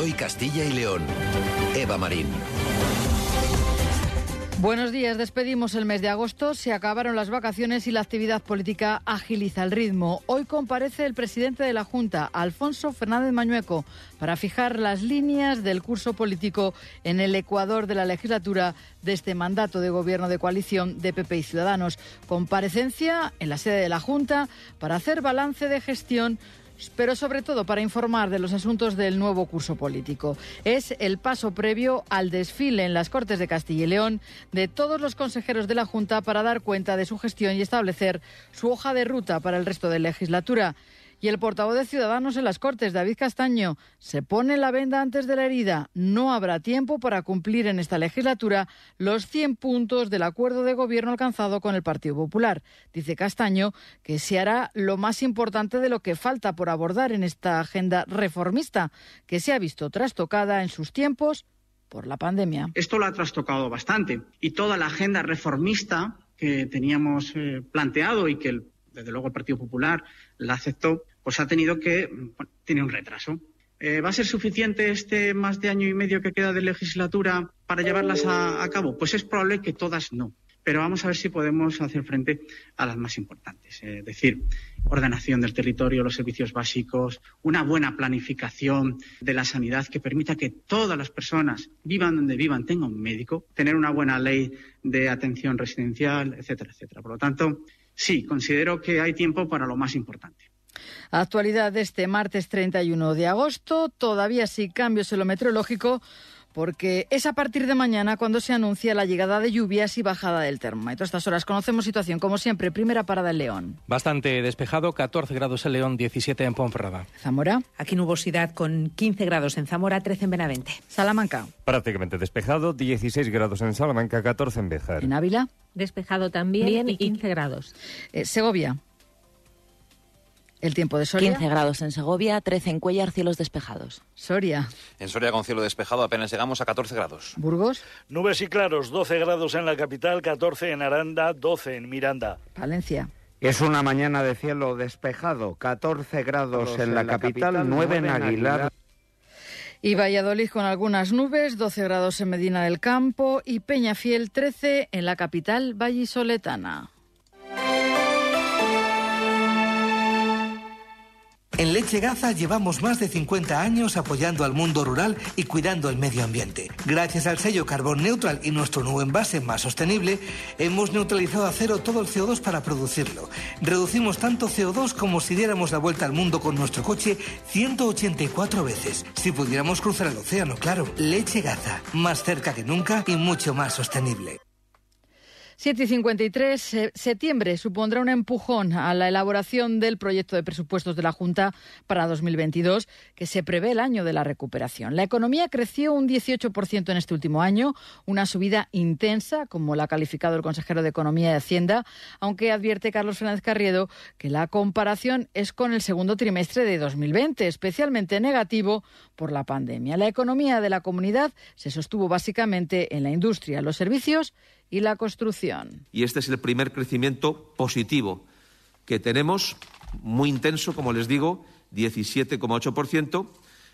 hoy Castilla y León. Eva Marín. Buenos días, despedimos el mes de agosto, se acabaron las vacaciones y la actividad política agiliza el ritmo. Hoy comparece el presidente de la Junta, Alfonso Fernández Mañueco, para fijar las líneas del curso político en el Ecuador de la legislatura de este mandato de gobierno de coalición de PP y Ciudadanos. Comparecencia en la sede de la Junta para hacer balance de gestión pero sobre todo para informar de los asuntos del nuevo curso político. Es el paso previo al desfile en las Cortes de Castilla y León de todos los consejeros de la Junta para dar cuenta de su gestión y establecer su hoja de ruta para el resto de legislatura. Y el portavoz de Ciudadanos en las Cortes, David Castaño, se pone la venda antes de la herida. No habrá tiempo para cumplir en esta legislatura los 100 puntos del acuerdo de gobierno alcanzado con el Partido Popular. Dice Castaño que se hará lo más importante de lo que falta por abordar en esta agenda reformista, que se ha visto trastocada en sus tiempos por la pandemia. Esto lo ha trastocado bastante y toda la agenda reformista que teníamos eh, planteado y que el desde luego el Partido Popular la aceptó, pues ha tenido que, tiene un retraso. Eh, ¿Va a ser suficiente este más de año y medio que queda de legislatura para llevarlas a, a cabo? Pues es probable que todas no pero vamos a ver si podemos hacer frente a las más importantes, eh, es decir, ordenación del territorio, los servicios básicos, una buena planificación de la sanidad que permita que todas las personas, vivan donde vivan, tengan un médico, tener una buena ley de atención residencial, etcétera, etcétera. Por lo tanto, sí, considero que hay tiempo para lo más importante. Actualidad de este martes 31 de agosto, todavía sí cambios en lo meteorológico, porque es a partir de mañana cuando se anuncia la llegada de lluvias y bajada del termómetro. A estas horas conocemos situación, como siempre, primera parada en León. Bastante despejado, 14 grados en León, 17 en Ponferrada. Zamora. Aquí nubosidad con 15 grados en Zamora, 13 en Benavente. Salamanca. Prácticamente despejado, 16 grados en Salamanca, 14 en Bejar. En Ávila. Despejado también y 15 grados. Eh, Segovia. El tiempo de Soria. 15 grados en Segovia, 13 en Cuellar, cielos despejados. Soria. En Soria con cielo despejado apenas llegamos a 14 grados. Burgos. Nubes y claros, 12 grados en la capital, 14 en Aranda, 12 en Miranda. Valencia. Es una mañana de cielo despejado, 14 grados en, la, capital, 9 en Aguilar. Y Valladolid con algunas nubes, 12 grados en Medina del Campo y Peñafiel 13 en la capital vallisoletana. En Leche Gaza llevamos más de 50 años apoyando al mundo rural y cuidando el medio ambiente. Gracias al sello Carbón Neutral y nuestro nuevo envase más sostenible, hemos neutralizado a cero todo el CO2 para producirlo. Reducimos tanto CO2 como si diéramos la vuelta al mundo con nuestro coche 184 veces. Si pudiéramos cruzar el océano, claro. Leche Gaza, más cerca que nunca y mucho más sostenible. 7 y 53, eh, septiembre supondrá un empujón a la elaboración del proyecto de presupuestos de la Junta para 2022, que se prevé el año de la recuperación. La economía creció un 18% en este último año, una subida intensa, como la ha calificado el consejero de Economía y Hacienda, aunque advierte Carlos Fernández Carriedo que la comparación es con el segundo trimestre de 2020, especialmente negativo por la pandemia. La economía de la comunidad se sostuvo básicamente en la industria, los servicios y la construcción. Y este es el primer crecimiento positivo que tenemos, muy intenso, como les digo, 17,8%,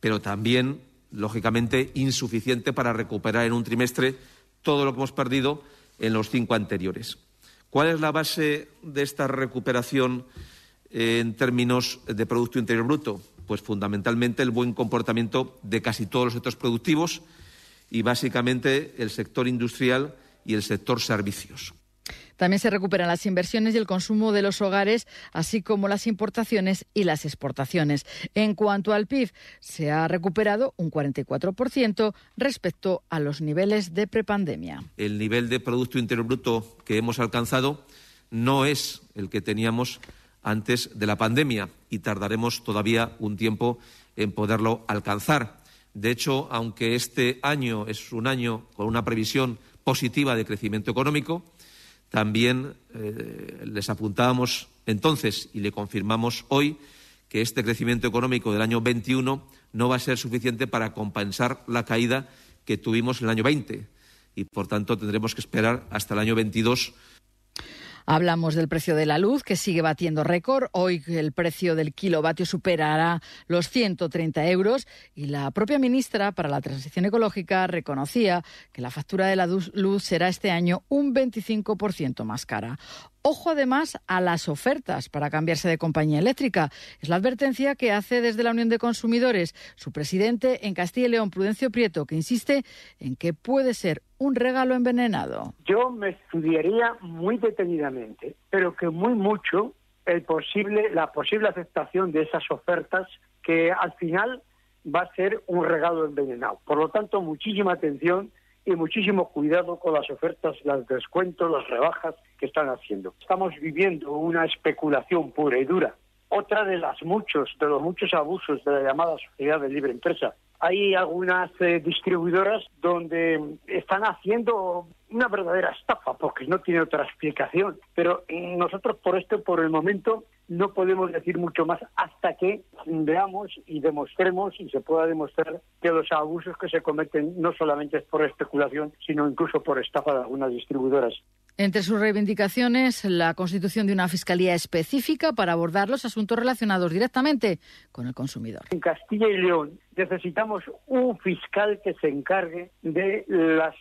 pero también, lógicamente, insuficiente para recuperar en un trimestre todo lo que hemos perdido en los cinco anteriores. ¿Cuál es la base de esta recuperación eh, en términos de Producto Interior Bruto? Pues fundamentalmente el buen comportamiento de casi todos los sectores productivos y básicamente el sector industrial y el sector servicios. También se recuperan las inversiones y el consumo de los hogares, así como las importaciones y las exportaciones. En cuanto al PIB, se ha recuperado un 44% respecto a los niveles de prepandemia. El nivel de Producto Interior Bruto que hemos alcanzado no es el que teníamos antes de la pandemia y tardaremos todavía un tiempo en poderlo alcanzar. De hecho, aunque este año es un año con una previsión positiva de crecimiento económico. También eh, les apuntábamos entonces y le confirmamos hoy que este crecimiento económico del año 21 no va a ser suficiente para compensar la caída que tuvimos en el año 20 y, por tanto, tendremos que esperar hasta el año 22 Hablamos del precio de la luz, que sigue batiendo récord. Hoy el precio del kilovatio superará los 130 euros y la propia ministra para la Transición Ecológica reconocía que la factura de la luz será este año un 25% más cara. Ojo además a las ofertas para cambiarse de compañía eléctrica. Es la advertencia que hace desde la Unión de Consumidores su presidente en Castilla y León, Prudencio Prieto, que insiste en que puede ser un regalo envenenado. Yo me estudiaría muy detenidamente, pero que muy mucho, el posible, la posible aceptación de esas ofertas que al final va a ser un regalo envenenado. Por lo tanto, muchísima atención y muchísimo cuidado con las ofertas, los descuentos, las rebajas que están haciendo. Estamos viviendo una especulación pura y dura. Otra de las muchos, de los muchos abusos de la llamada sociedad de libre empresa. Hay algunas eh, distribuidoras donde están haciendo una verdadera estafa, porque no tiene otra explicación. Pero nosotros por esto, por el momento, no podemos decir mucho más hasta que veamos y demostremos y se pueda demostrar que los abusos que se cometen no solamente es por especulación, sino incluso por estafa de algunas distribuidoras. Entre sus reivindicaciones, la constitución de una fiscalía específica para abordar los asuntos relacionados directamente con el consumidor. En Castilla y León necesitamos un fiscal que se encargue de,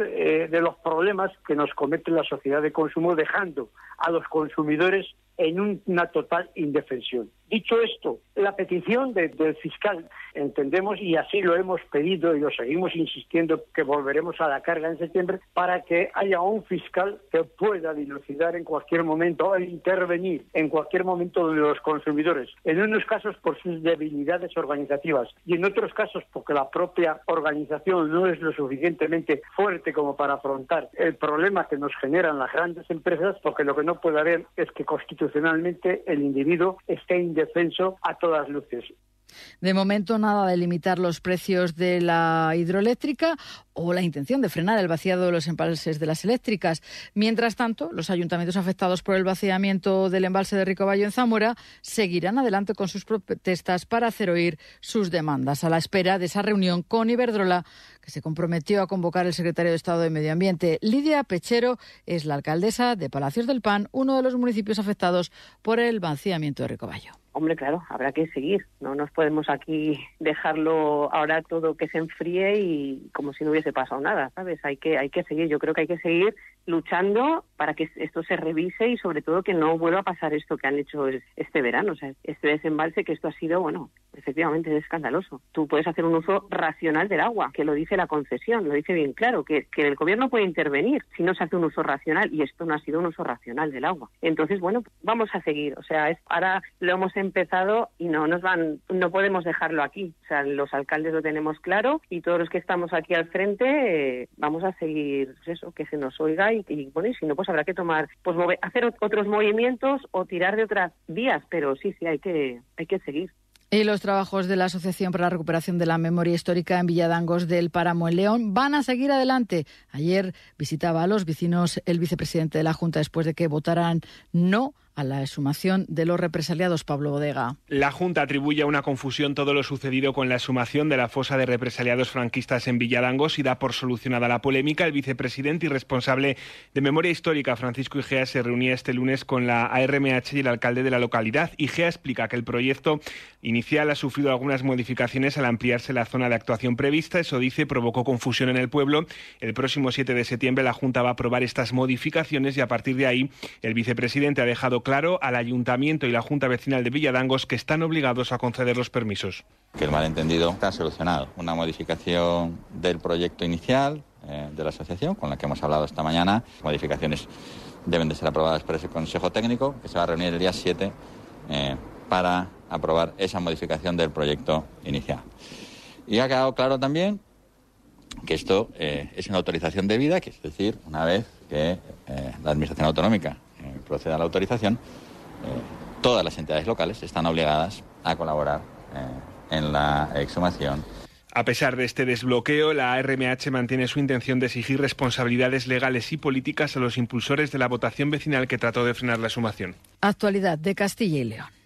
eh, de los problemas que nos comete la sociedad de consumo, dejando a los consumidores en una total indefensión. Dicho esto, la petición del fiscal, entendemos, y así lo hemos pedido y lo seguimos insistiendo, que volveremos a la carga en septiembre para que haya un fiscal que pueda dilucidar en cualquier momento, o intervenir en cualquier momento de los consumidores, en unos casos por sus debilidades organizativas y en otros casos porque la propia organización no es lo suficientemente fuerte como para afrontar el problema que nos generan las grandes empresas, porque lo que no puede haber es que constitucionalmente el individuo esté independiente Descenso a todas luces. De momento nada de limitar los precios de la hidroeléctrica o la intención de frenar el vaciado de los embalses de las eléctricas. Mientras tanto, los ayuntamientos afectados por el vaciamiento del embalse de Ricoballo en Zamora seguirán adelante con sus protestas para hacer oír sus demandas, a la espera de esa reunión con Iberdrola que se comprometió a convocar el secretario de Estado de Medio Ambiente. Lidia Pechero es la alcaldesa de Palacios del Pan, uno de los municipios afectados por el vaciamiento de Ricoballo. Hombre, claro, habrá que seguir. No nos podemos aquí dejarlo ahora todo que se enfríe y como si no hubiera se pasado nada, ¿sabes? Hay que, hay que seguir, yo creo que hay que seguir luchando para que esto se revise y sobre todo que no vuelva a pasar esto que han hecho este verano, o sea, este desembalse que esto ha sido, bueno, efectivamente es escandaloso. Tú puedes hacer un uso racional del agua, que lo dice la concesión, lo dice bien claro, que, que el gobierno puede intervenir si no se hace un uso racional y esto no ha sido un uso racional del agua. Entonces, bueno, vamos a seguir, o sea, es, ahora lo hemos empezado y no nos van, no podemos dejarlo aquí, o sea, los alcaldes lo tenemos claro y todos los que estamos aquí al frente eh, vamos a seguir pues eso, que se nos oiga y, si no, pues habrá que tomar, pues hacer otros movimientos o tirar de otras vías, pero sí, sí, hay que, hay que seguir. Y los trabajos de la Asociación para la Recuperación de la Memoria Histórica en Villadangos del Páramo en León van a seguir adelante. Ayer visitaba a los vecinos el vicepresidente de la Junta después de que votaran no a la exhumación de los represaliados Pablo Bodega. La Junta atribuye a una confusión todo lo sucedido con la exhumación de la fosa de represaliados franquistas en Villadangos y da por solucionada la polémica. El vicepresidente y responsable de Memoria Histórica, Francisco Igea, se reunía este lunes con la ARMH y el alcalde de la localidad. Igea explica que el proyecto inicial ha sufrido algunas modificaciones al ampliarse la zona de actuación prevista. Eso dice, provocó confusión en el pueblo. El próximo 7 de septiembre la Junta va a aprobar estas modificaciones y a partir de ahí el vicepresidente ha dejado claro al ayuntamiento y la Junta Vecinal de Villadangos que están obligados a conceder los permisos. Que el malentendido está solucionado. Una modificación del proyecto inicial eh, de la asociación con la que hemos hablado esta mañana. Modificaciones deben de ser aprobadas por ese Consejo Técnico que se va a reunir el día 7 eh, para aprobar esa modificación del proyecto inicial. Y ha quedado claro también que esto eh, es una autorización debida, que es decir, una vez que la Administración Autonómica proceda la autorización, eh, todas las entidades locales están obligadas a colaborar eh, en la exhumación a pesar de este desbloqueo, la RMH mantiene su intención de exigir responsabilidades legales y políticas a los impulsores de la votación vecinal que trató de frenar la exhumación. Actualidad de Castilla y León.